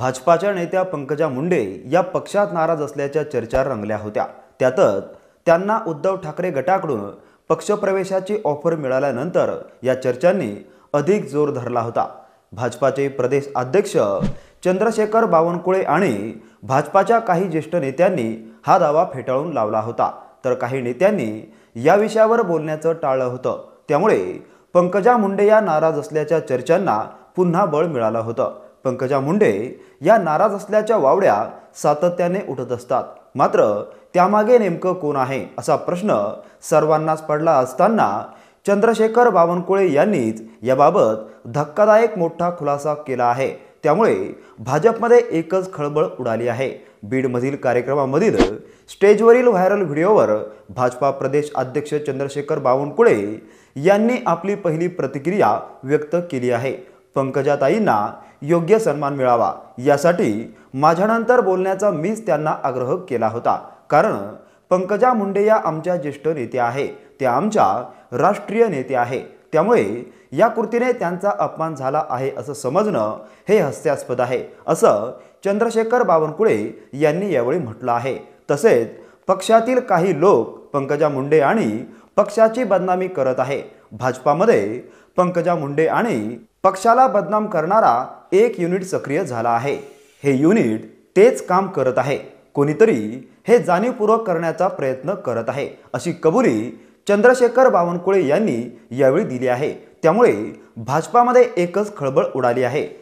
भाजपाच्या नेत्या पंकजा मुंडे या पक्षात नाराज असल्याच्या चर्चा रंगल्या होत्या त्यातच त्यांना उद्धव ठाकरे गटाकडून पक्षप्रवेशाची ऑफर मिळाल्यानंतर या चर्चांनी अधिक जोर धरला होता भाजपाचे प्रदेश अध्यक्ष चंद्रशेखर बावनकुळे आणि भाजपाच्या काही ज्येष्ठ नेत्यांनी हा दावा फेटाळून लावला होता तर काही नेत्यांनी या विषयावर बोलण्याचं टाळलं होतं त्यामुळे पंकजा मुंडे या नाराज असल्याच्या चर्चांना पुन्हा बळ मिळालं होतं पंकजा मुंडे या नाराज असल्याच्या वावड्या सातत्याने उठत असतात मात्र त्यामागे नेमकं कोण आहे असा प्रश्न सर्वांनाच पडला असताना चंद्रशेखर बावनकुळे यांनीच याबाबत धक्कादायक मोठा खुलासा केला आहे त्यामुळे भाजपमध्ये एकच खळबळ उडाली आहे बीडमधील कार्यक्रमामधील स्टेजवरील व्हायरल व्हिडिओवर भाजपा प्रदेश अध्यक्ष चंद्रशेखर बावनकुळे यांनी आपली पहिली प्रतिक्रिया व्यक्त केली आहे पंकजाताईंना योग्य सन्मान मिळावा यासाठी माझ्यानंतर बोलण्याचा मीच त्यांना आग्रह केला होता कारण पंकजा मुंडे या आमच्या ज्येष्ठ नेत्या आहे त्या आमच्या राष्ट्रीय नेत्या आहे त्यामुळे या कृतीने त्यांचा अपमान झाला आहे असं समजणं हे हस्यास्पद आहे असं चंद्रशेखर बावनकुळे यांनी यावेळी म्हटलं आहे तसेच पक्षातील काही लोक पंकजा मुंडे आणि पक्षाची बदनामी करत आहे भाजपामध्ये पंकजा मुंडे आणि पक्षाला बदनाम करणारा एक युनिट सक्रिय झाला आहे हे युनिट तेच काम करत आहे कोणीतरी हे जाणीवपूर्वक करण्याचा प्रयत्न करत आहे अशी कबुली चंद्रशेखर बावनकुळे यांनी यावेळी दिली आहे त्यामुळे भाजपामध्ये एकच खळबळ उडाली आहे